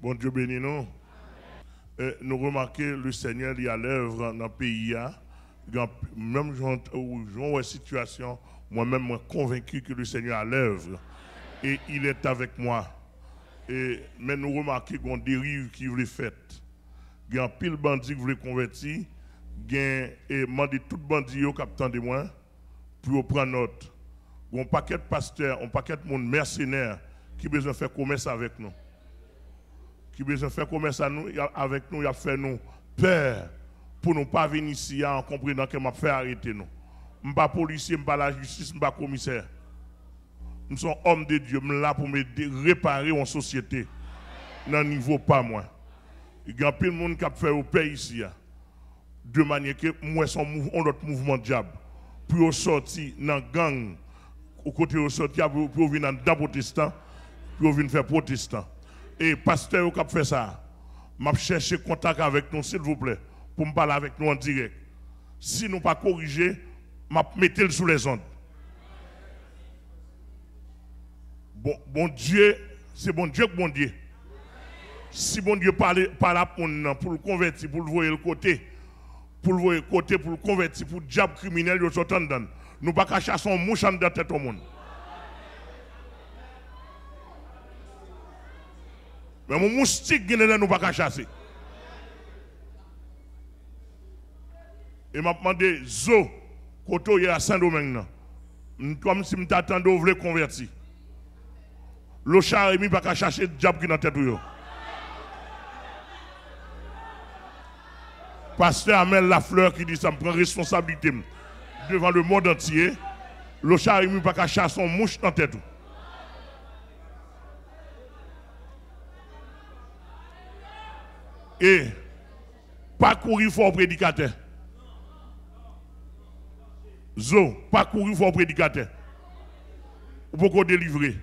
Bon Dieu béni nous. nous remarquons le Seigneur y a l'œuvre dans le pays. Hein. Même où une situation, moi-même, moi convaincu que le Seigneur a l'œuvre. Et il est avec moi. Et, mais nous remarquons qu'on dérive qui voulait faire. Il y a pile bandit qui voulait convertir. Il y a tout bandit qui capitaine de moi pour prendre note. Il y a un paquet de pasteurs, un paquet de monde mercenaires qui besoin faire commerce avec nous qui besoin faire commerce avec nous, il a fait nous peur pour ne pas venir ici en comprenant que m'a fait arrêter nous. Je ne suis pas policier, je ne suis pas la justice, je ne suis pas commissaire. Nous sommes hommes de Dieu, nous là pour me réparer en société. Dans niveau pas moins. Il y a plein de monde qui a fait au pays ici. Hein. De manière que nous son mouvement, notre mouvement diable. Pour sortir dans la gang, au côté de sortir, pour venir dans le protestant, pour venir faire protestant et pasteur qui a fait ça, m'a cherché contact avec nous, s'il vous plaît, pour me parler avec nous en direct. Si nous pas corrigé, m'a mettez le sous les ondes. Bon, Dieu, c'est bon Dieu que bon Dieu. Si bon Dieu parle, parle pour nous, pour le convertir, pour le voir le côté, pour le voir le côté, pour le convertir, pour le diable criminel, nous ne pouvons pas chasser son mouche dans la tête au monde. Mais mon moustique, qui ne pas chasser. Et m'a demandé, Zo, quand es à Saint-Domingue, comme si m'attendais, vous voulez convertir. Le char est mis pas chercher le diable qui est dans la tête. Pasteur Amel fleur qui dit ça me prend responsabilité devant le monde entier. Le char est mis pas chercher son mouche dans la tête. et pas courir fort prédicateur. Zo, pas courir fort prédicateur. vous pour délivrer.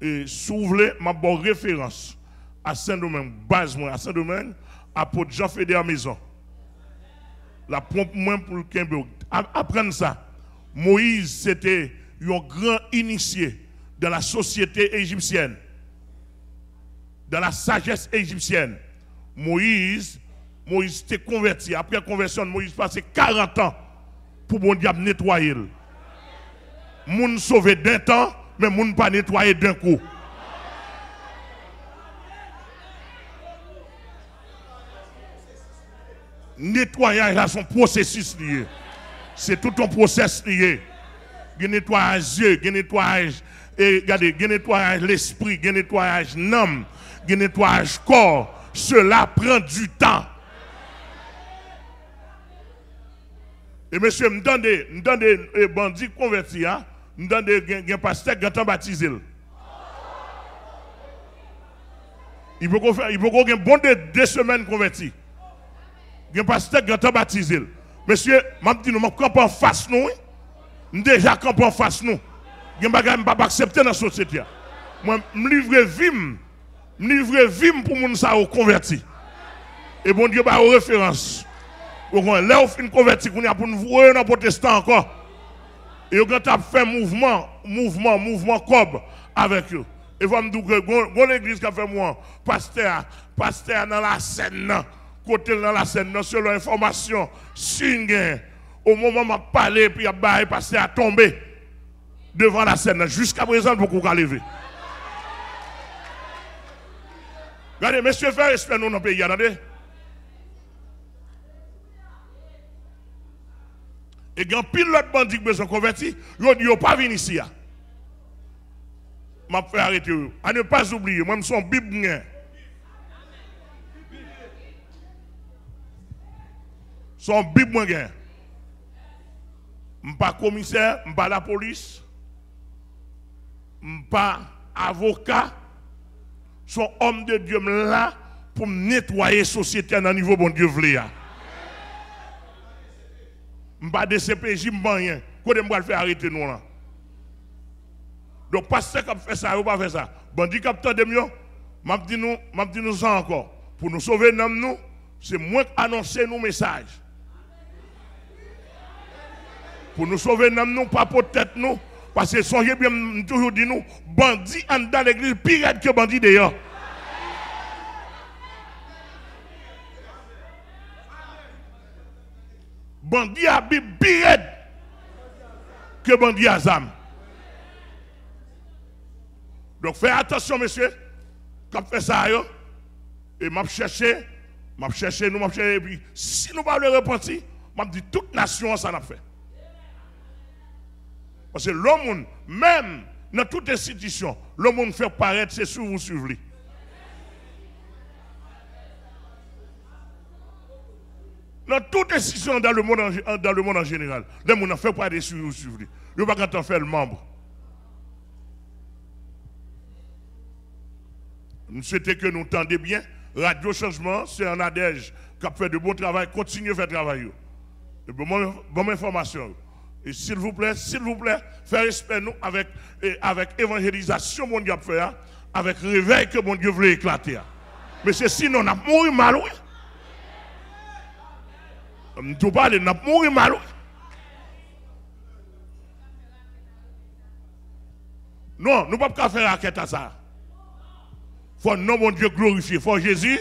Et souvelez ma bonne référence à Saint-Domingue, base à Saint-Domingue, à déjà Jean Fédé à maison. La pompe moins pour le Apprenez ça. Moïse, c'était un grand initié dans la société égyptienne dans la sagesse égyptienne. Moïse, Moïse était converti. Après la conversion, Moïse passé 40 ans pour bon diable nettoyer. Moun sauvé d'un temps, mais moun pas nettoyer d'un coup. Nettoyage a son processus lié. C'est tout un processus lié. Il nettoyage yeux, nettoyage et il nettoyage l'esprit, nettoyage l'âme nettoyage corps, cela prend du temps. Et monsieur, m'dande, m'dande, des eh, bandit converti, hein? m'dande, gen pasteur, gantan baptisé. Il peut faire, il peut qu'on bon de deux semaines converti. un pasteur, gantan baptisé. Monsieur, m'a dit, nous, m'a pas en face, nous, m'm déjà campé en face, nous. Gen ne m'a pas accepté dans la société. Hein? Moi, livré vime. M'm livrer vim pour moun sa converti. Et bon Dieu, bah, référence. Là, nous une converti, on pour nous voir dans protestant encore. Et quand avons fait mouvement, mouvement, mouvement, cob avec eux. Et vous me dire, l'église qui a fait moi, pasteur, pasteur dans la scène, côté dans la scène, selon l'information. singe au moment où je puis il y a pasteur à tomber devant la scène. Jusqu'à présent, beaucoup qu'à lever. Regardez, monsieur, faites respect nous dans le pays, regardez. Et quand pile l'autre bandit besoin converti, ils dit pas venir ici. M'a fait arrêter À ne pas oublier, moi je suis un bible. Son bible moi suis pas commissaire, pas la police, pas avocat, son homme de Dieu là pour nettoyer la société à un niveau bon Dieu voulait. Je ne de CPJ, je ne rien. Quand je vais faire arrêter nous là. Donc, pasteur qui fait ça, ou pas faire ça. Bandit qui a de mieux, m'a dit nous, m'a nous ça encore. Pour nous sauver, nous, c'est moi qui annoncer nos messages. Pour nous sauver, nous, pas pour tête nous. Parce que songez bien, toujours dit nous, bandits en dans l'église, pire que bandit dehors. bandits a pire que bandit à Zam. Donc faites attention, monsieur, quand fait ça, yo, et m'a cherché, m'a cherché, nous m'a cherché, et puis si nous ne pas le repentir, m'a dit toute nation, ça n'a fait. Parce que l'homme, même dans toute institution, monde fait paraître ses sous suivre. Dans toute institution dans le monde dans le monde en général, le ne fait paraître des vous suivre. n'y ne pas quand fait le membre. Nous souhaitons que nous tendez bien. Radio Changement, c'est un adège qui a fait de bon travail. continue à faire travail. De bonnes s'il vous plaît, s'il vous plaît, faites respect nous avec, avec évangélisation, mon Dieu, faire, avec réveil que mon Dieu voulait éclater. Mais c'est sinon, on a mouru mal, oui. Hum, pas aller, on a mouru mal, Non, nous ne pouvons pas faire la quête à ça. Faut non, mon Dieu, glorifier. Faut Jésus.